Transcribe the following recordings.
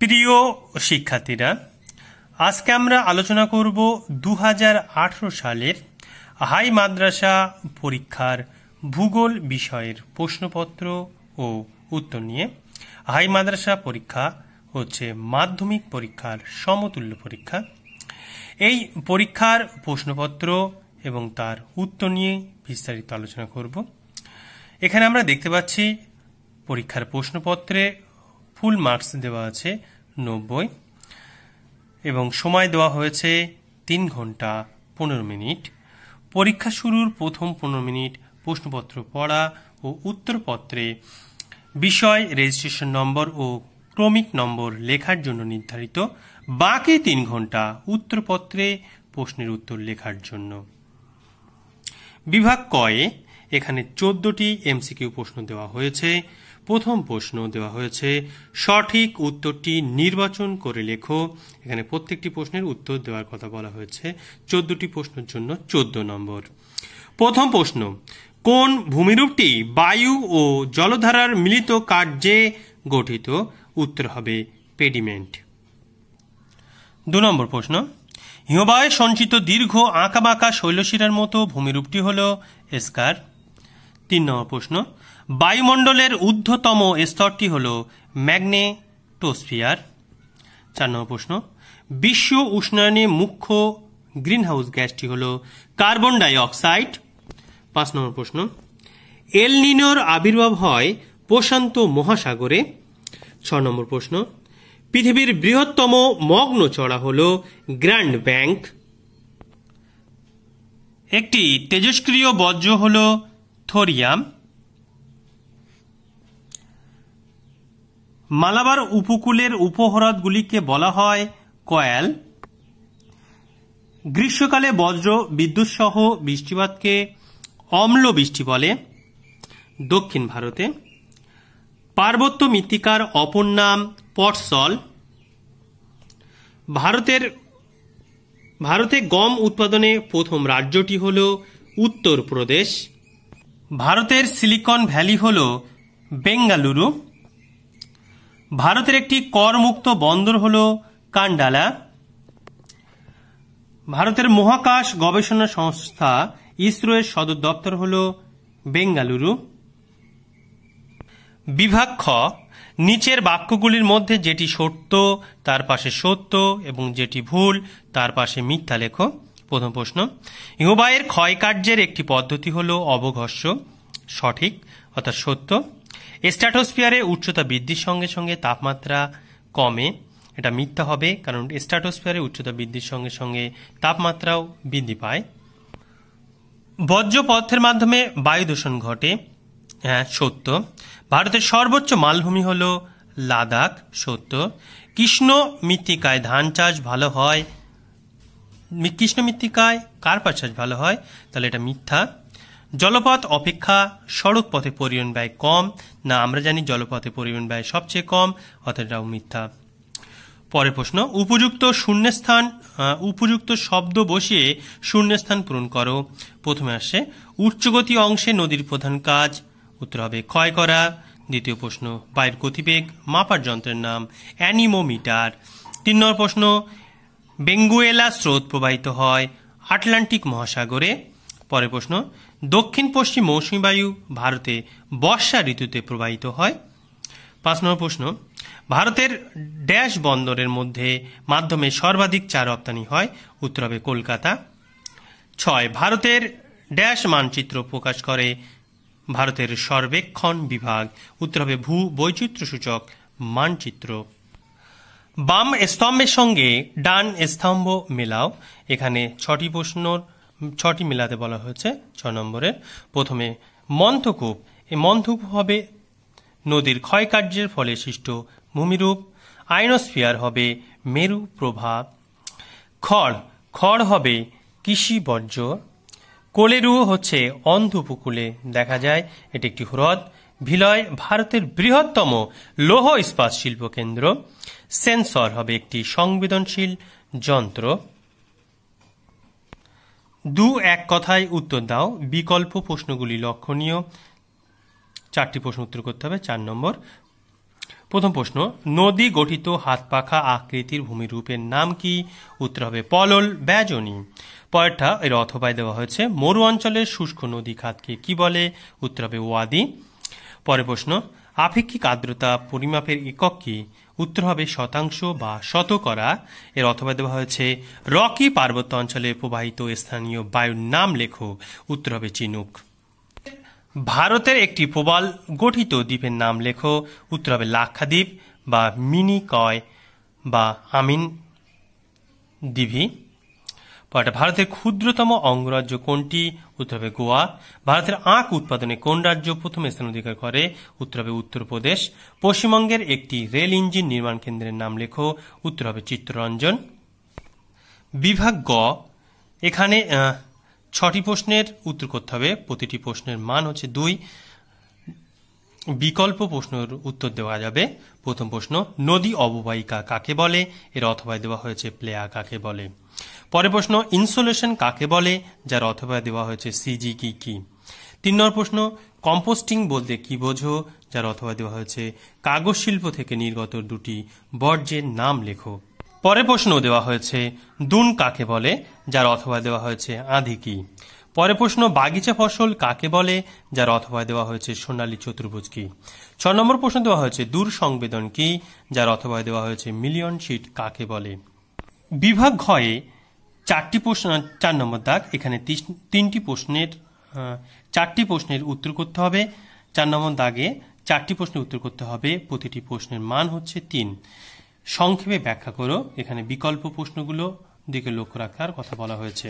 প্রিয় শিক্ষার্থীরা আজকে আমরা আলোচনা করব দু সালের হাই মাদ্রাসা পরীক্ষার ভূগোল বিষয়ের প্রশ্নপত্র ও উত্তর নিয়ে হাই মাদ্রাসা পরীক্ষা হচ্ছে মাধ্যমিক পরীক্ষার সমতুল্য পরীক্ষা এই পরীক্ষার প্রশ্নপত্র এবং তার উত্তর নিয়ে বিস্তারিত আলোচনা করব এখানে আমরা দেখতে পাচ্ছি পরীক্ষার প্রশ্নপত্রে ফুল মার্কস দেওয়া আছে নব্বই এবং সময় দেওয়া হয়েছে তিন ঘন্টা পনেরো মিনিট পরীক্ষা শুরুর প্রথম পনেরো মিনিট প্রশ্নপত্র পড়া ও উত্তরপত্রে বিষয় রেজিস্ট্রেশন নম্বর ও ক্রমিক নম্বর লেখার জন্য নির্ধারিত বাকি তিন ঘন্টা উত্তরপত্রে প্রশ্নের উত্তর লেখার জন্য বিভাগ কয়ে এখানে চোদ্দটি এমসিকিউ প্রশ্ন দেওয়া হয়েছে প্রথম প্রশ্ন দেওয়া হয়েছে সঠিক উত্তরটি নির্বাচন করে লেখো এখানে প্রত্যেকটি প্রশ্নের উত্তর দেওয়ার কথা বলা হয়েছে চোদ্দটি প্রশ্নের জন্য চোদ্দ নম্বর প্রথম প্রশ্ন কোন ভূমিরূপটি বায়ু ও জলধারার মিলিত কার্যে গঠিত উত্তর হবে পেডিমেন্ট দু নম্বর প্রশ্ন হিমবায়ে সঞ্চিত দীর্ঘ আঁকাবাঁকা শৈলশিরার মতো ভূমিরূপটি হল এসকার তিন নম্বর প্রশ্ন বায়ুমণ্ডলের ঊর্ধ্বতম স্তরটি হল ম্যাগনেটোস্ফিয়ার চার নম্বর প্রশ্ন বিশ্ব উষ্ণায়নে মুখ্য গ্রিনহাউস গ্যাসটি হল কার্বন ডাইঅক্সাইড পাঁচ নম্বর প্রশ্ন এলনিনোর আবির্ভাব হয় প্রশান্ত মহাসাগরে ছ নম্বর প্রশ্ন পৃথিবীর বৃহত্তম মগ্ন চড়া হল গ্র্যান্ড ব্যাংক একটি তেজস্ক্রিয় বজ্র হল থোরিয়াম মালাবার উপকূলের উপহ্রদগুলিকে বলা হয় কয়াল গ্রীষ্মকালে বজ্র বিদ্যুৎসহ বৃষ্টিপাতকে অম্ল বৃষ্টি বলে দক্ষিণ ভারতে পার্বত্য মৃত্তিকার অপর নাম পটসল ভারতের ভারতে গম উৎপাদনে প্রথম রাজ্যটি হল উত্তরপ্রদেশ ভারতের সিলিকন ভ্যালি হল বেঙ্গালুরু ভারতের একটি করমুক্ত বন্দর হল কান্ডালা ভারতের মহাকাশ গবেষণা সংস্থা ইসরোয়ের সদর দপ্তর হল বেঙ্গালুরু বিভাগ খ নিচের বাক্যগুলির মধ্যে যেটি সত্য তার পাশে সত্য এবং যেটি ভুল তার পাশে মিথ্যা লেখ প্রথম প্রশ্ন ইউবায়ের ক্ষয়কার্যের একটি পদ্ধতি হল অবঘর্ষ সঠিক অর্থাৎ সত্য স্ট্র্যাটোস্ফিয়ারে উচ্চতা বৃদ্ধির সঙ্গে সঙ্গে তাপমাত্রা কমে এটা মিথ্যা হবে কারণ স্ট্র্যাটোস্ফিয়ারে উচ্চতা বৃদ্ধির সঙ্গে সঙ্গে তাপমাত্রাও বৃদ্ধি পায় বর্জ্য মাধ্যমে বায়ু দূষণ ঘটে হ্যাঁ সত্য ভারতের সর্বোচ্চ মালভূমি হল লাদাখ সত্য কৃষ্ণ মৃত্তিকায় ধান চাষ ভালো হয় কৃষ্ণ মৃত্তিকায় কার্পাস চাষ ভালো হয় তাহলে এটা মিথ্যা জলপথ অপেক্ষা সড়ক পথে পরিবহন ব্যয় কম না আমরা জানি জলপথে পরিবহন ব্যয় সবচেয়ে কম অর্থাৎ মিথ্যা পরের প্রশ্ন উপযুক্ত শূন্যস্থান উপযুক্ত শব্দ বসিয়ে শূন্যস্থান পূরণ করো প্রথমে আসে উচ্চগতি অংশে নদীর প্রধান কাজ উত্তর হবে ক্ষয় করা দ্বিতীয় প্রশ্ন বায়ুর গতিবেগ মাপার যন্ত্রের নাম অ্যানিমোমিটার তিন নম্বর প্রশ্ন বেঙ্গুয়েলা স্রোত প্রবাহিত হয় আটলান্টিক মহাসাগরে পরের প্রশ্ন দক্ষিণ পশ্চিম মৌসুমী বায়ু ভারতে বর্ষা ঋতুতে প্রবাহিত হয় পাঁচ নম্বর প্রশ্ন ভারতের ড্যাশ বন্দরের মধ্যে মাধ্যমে সর্বাধিক চা রপ্তানি হয় উত্তর হবে কলকাতা ছয় ভারতের ড্যাশ মানচিত্র প্রকাশ করে ভারতের সর্বেক্ষণ বিভাগ উত্তর হবে ভূ সূচক মানচিত্র বাম স্তম্ভের সঙ্গে ডান স্তম্ভ মেলাও এখানে ছটি প্রশ্নর ছটি মিলাতে বলা হয়েছে ছ নম্বরে প্রথমে মন্থকূপ এই মন্থকূপ হবে নদীর ক্ষয়কার্যের ফলে সৃষ্ট ভূমিরূপ আইনোস্ফিয়ার হবে মেরু প্রভাব খড় খড় হবে কৃষি বর্জ্য কোলেরু হচ্ছে অন্ধ উপকূলে দেখা যায় এটি একটি হ্রদ ভিলয় ভারতের বৃহত্তম লৌহ ইস্পাত শিল্প কেন্দ্র সেন্সর হবে একটি সংবেদনশীল যন্ত্র দু এক কথায় উত্তর দাও বিকল্প প্রশ্নগুলি লক্ষণীয় চারটি প্রশ্ন উত্তর করতে হবে চার নম্বর প্রথম প্রশ্ন নদী গঠিত হাত পাখা আকৃতির ভূমিরূপের নাম কি উত্তর হবে পলল ব্যাজনি পরেরটা এর অথবায় দেওয়া হয়েছে মরু অঞ্চলের শুষ্ক নদী খাতকে কি বলে উত্তর হবে ওয়াদি পরের প্রশ্ন আপেক্ষিক আর্দ্রতা পরিমাপের একক কি উত্তর হবে শতাংশ বা শতকরা এর অথবা দেওয়া হয়েছে রকি পার্বত্য অঞ্চলে প্রবাহিত স্থানীয় বায়ুর নাম লেখো উত্তর হবে চিনুক ভারতের একটি প্রবাল গঠিত দ্বীপের নাম লেখো উত্তর হবে লাক্ষাদ্বীপ বা মিনি কয় বা আমিন দিভি কয়টা ভারতের ক্ষুদ্রতম অঙ্গরাজ্য কোনটি উত্তর হবে গোয়া ভারতের আখ উৎপাদনে কোন রাজ্য প্রথম স্থান অধিকার করে উত্তর হবে উত্তরপ্রদেশ পশ্চিমবঙ্গের একটি রেল ইঞ্জিন নির্মাণ কেন্দ্রের নাম লেখো উত্তর হবে চিত্তরঞ্জন বিভাগ গ এখানে ছটি প্রশ্নের উত্তর করতে হবে প্রতিটি প্রশ্নের মান হচ্ছে দুই বিকল্প প্রশ্নের উত্তর দেওয়া যাবে প্রথম প্রশ্ন নদী অববাহিকা কাকে বলে এর অথবায় দেওয়া হয়েছে প্লেয়া কাকে বলে পরে প্রশ্ন ইনসোলেশন কাকে বলে যার অথবা দেওয়া হয়েছে সিজি কি কি তিন নম্বর প্রশ্ন কম্পোস্টিং বলতে কি বোঝো যার অথবা দেওয়া হয়েছে কাগজ শিল্প থেকে নির্গত দুটি বর্জ্যের নাম লেখো পরে প্রশ্ন দেওয়া হয়েছে দুন কাকে বলে যার অথবা দেওয়া হয়েছে আধি কি পরে প্রশ্ন বাগিচা ফসল কাকে বলে যার অথবা দেওয়া হয়েছে সোনালী চতুর্ভুজ কি ছ নম্বর প্রশ্ন দেওয়া হয়েছে দূর সংবেদন কি যার অথবা দেওয়া হয়েছে মিলিয়ন শিট কাকে বলে বিভাগ ঘয়ে চারটি প্রশ্ন চার নম্বর দাগ এখানে তিনটি প্রশ্নের চারটি প্রশ্নের উত্তর করতে হবে চার নম্বর দাগে চারটি প্রশ্নের উত্তর করতে হবে প্রতিটি প্রশ্নের মান হচ্ছে তিন সংক্ষেপে ব্যাখ্যা করো এখানে বিকল্প প্রশ্নগুলো দিকে লক্ষ্য রাখার কথা বলা হয়েছে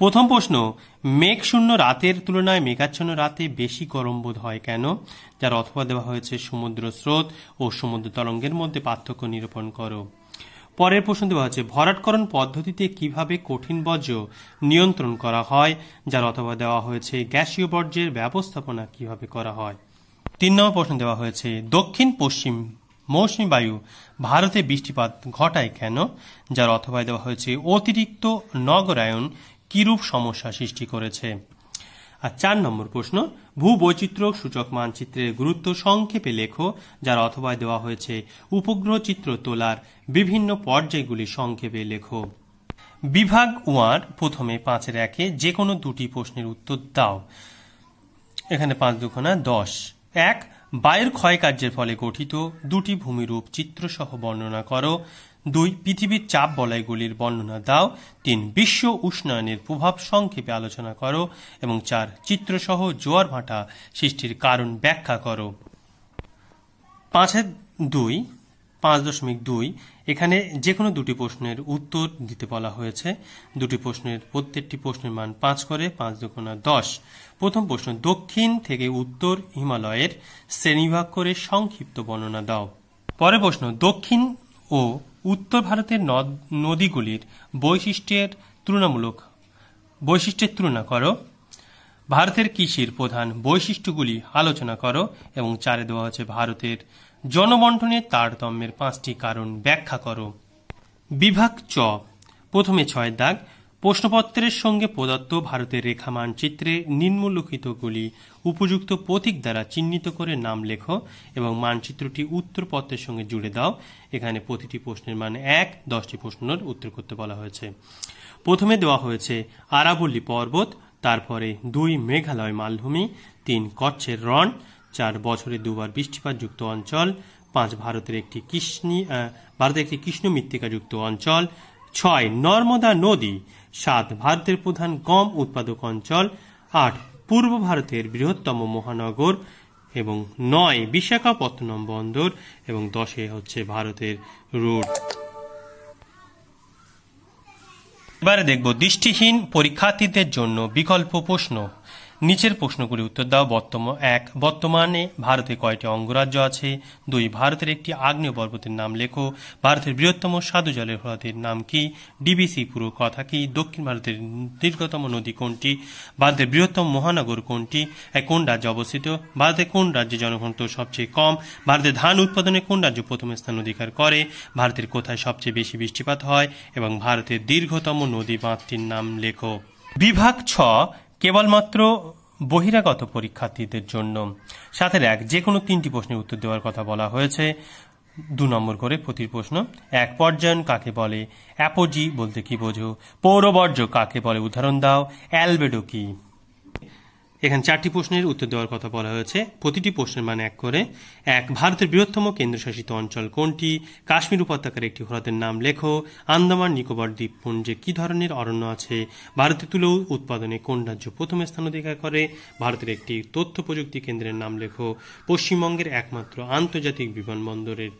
প্রথম প্রশ্ন মেঘ শূন্য রাতের তুলনায় মেঘাচ্ছন্ন রাতে বেশি গরম বোধ হয় কেন যার অথবা দেওয়া হয়েছে সমুদ্র স্রোত ও সমুদ্র তরঙ্গের মধ্যে পার্থক্য নিরূপণ করো পরের প্রশ্ন দেওয়া হচ্ছে ভরাটকরণ পদ্ধতিতে কিভাবে কঠিন বর্জ্য নিয়ন্ত্রণ করা হয় যার অথবা দেওয়া হয়েছে গ্যাসীয় বর্জ্যের ব্যবস্থাপনা কিভাবে করা হয় তিন নম্বর প্রশ্ন দেওয়া হয়েছে দক্ষিণ পশ্চিম মৌসুমী বায়ু ভারতে বৃষ্টিপাত ঘটায় কেন যার অথবা দেওয়া হয়েছে অতিরিক্ত নগরায়ন কিরূপ সমস্যা সৃষ্টি করেছে আর চার নম্বর প্রশ্ন ভূবৈচিত্র্য সূচক মানচিত্রের গুরুত্ব সংক্ষেপে লেখো যার অথবায় দেওয়া হয়েছে উপগ্রহ চিত্র তোলার বিভিন্ন পর্যায়গুলি সংক্ষেপে লেখো বিভাগ ওয়ার প্রথমে পাঁচের একে যে কোনো দুটি প্রশ্নের উত্তর দাও এখানে পাঁচ দুখানা দশ এক বায়ুর ক্ষয়কার্যের ফলে গঠিত দুটি ভূমিরূপ চিত্রসহ বর্ণনা করো দুই পৃথিবীর চাপ বলয়গুলির বর্ণনা দাও তিন বিশ্ব উষ্ণায়নের প্রভাব সংক্ষেপে আলোচনা করো এবং চার চিত্রসহ জোয়ার ভাটা সৃষ্টির কারণ ব্যাখ্যা করো পাঁচের দুই পাঁচ দশমিক দুই এখানে যে কোনো দুটি প্রশ্নের উত্তর দিতে বলা হয়েছে দুটি প্রশ্নের প্রত্যেকটি প্রশ্নের মান পাঁচ করে পাঁচ দোকানা দশ প্রথম প্রশ্ন দক্ষিণ থেকে উত্তর হিমালয়ের শ্রেণীভাগ করে সংক্ষিপ্ত বর্ণনা দাও পরের প্রশ্ন দক্ষিণ ও উত্তর ভারতের নদীগুলির বৈশিষ্ট্যের তুলনামূলক বৈশিষ্ট্যের তুলনা করো ভারতের কৃষির প্রধান বৈশিষ্ট্যগুলি আলোচনা করো এবং চারে দেওয়া হচ্ছে ভারতের জনবন্টনের তারতম্যের পাঁচটি কারণ ব্যাখ্যা করো বিভাগ চ প্রথমে ছয় দাগ প্রশ্নপত্রের সঙ্গে প্রদত্ত ভারতের রেখা মানচিত্রে নিম্নলিখিতগুলি উপযুক্ত প্রতীক দ্বারা চিহ্নিত করে নাম লেখো এবং মানচিত্রটি উত্তরপত্রের সঙ্গে জুড়ে দাও এখানে প্রতিটি প্রশ্নের মান এক দশটি প্রশ্নের উত্তর করতে বলা হয়েছে প্রথমে দেওয়া হয়েছে আরাবল্লী পর্বত তারপরে দুই মেঘালয় মালভূমি তিন কচ্ছের রণ চার বছরে দুবার বৃষ্টিপাতযুক্ত অঞ্চল পাঁচ ভারতের একটি কৃষ্ণ ভারতের একটি কৃষ্ণ মৃত্তিকাযুক্ত অঞ্চল ছয় নর্মদা নদী সাত ভারতের প্রধান গম উৎপাদক অঞ্চল আট পূর্ব ভারতের বৃহত্তম মহানগর এবং নয় বিশাখাপত্তনম বন্দর এবং দশে হচ্ছে ভারতের রোড এবারে দেখব দৃষ্টিহীন পরীক্ষার্থীদের জন্য বিকল্প প্রশ্ন নিচের প্রশ্নগুলি উত্তর দাও বর্তমান এক বর্তমানে ভারতে কয়টি অঙ্গরাজ্য আছে দুই ভারতের একটি আগ্নেয় পর্বতের নাম লেখো ভারতের বৃহত্তম সাধু জলের হ্রদের নাম কি ডিবিসি পুরো কথা কি দক্ষিণ ভারতের দীর্ঘতম নদী কোনটি ভারতের বৃহত্তম মহানগর কোনটি কোন রাজ্যে অবস্থিত ভারতে কোন রাজ্যে জনঘনত্ব সবচেয়ে কম ভারতে ধান উৎপাদনে কোন রাজ্য প্রথম স্থান অধিকার করে ভারতের কোথায় সবচেয়ে বেশি বৃষ্টিপাত হয় এবং ভারতের দীর্ঘতম নদী বাঁধটির নাম লেখো বিভাগ ছ কেবলমাত্র বহিরাগত পরীক্ষার্থীদের জন্য সাথে এক যে কোনো তিনটি প্রশ্নের উত্তর দেওয়ার কথা বলা হয়েছে দু নম্বর করে প্রতি প্রশ্ন এক পর্যায়ন কাকে বলে অ্যাপোজি বলতে কি বোঝো পৌরবর্জ্য কাকে বলে উদাহরণ দাও অ্যালবেডো কি এখানে চারটি প্রশ্নের উত্তর দেওয়ার কথা বলা হয়েছে প্রতিটি প্রশ্নের মানে এক করে এক ভারতের বৃহত্তম কেন্দ্রশাসিত অঞ্চল কোনটি কাশ্মীর উপত্যকার একটি হ্রদের নাম লেখো আন্দামান নিকোবর দ্বীপপুঞ্জে কি ধরনের অরণ্য আছে ভারতের তুলো উৎপাদনে কোন রাজ্য প্রথম স্থান অধিকার করে ভারতের একটি তথ্য প্রযুক্তি কেন্দ্রের নাম লেখো পশ্চিমবঙ্গের একমাত্র আন্তর্জাতিক বিমানবন্দরের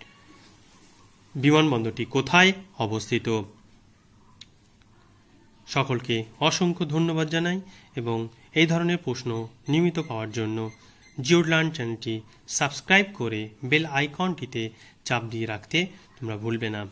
বিমানবন্দরটি কোথায় অবস্থিত সকলকে অসংখ্য ধন্যবাদ জানাই এবং এই ধরনের প্রশ্ন নিয়মিত পাওয়ার জন্য জিওডলান চ্যানেলটি সাবস্ক্রাইব করে বেল আইকনটিতে চাপ দিয়ে রাখতে তোমরা ভুলবে না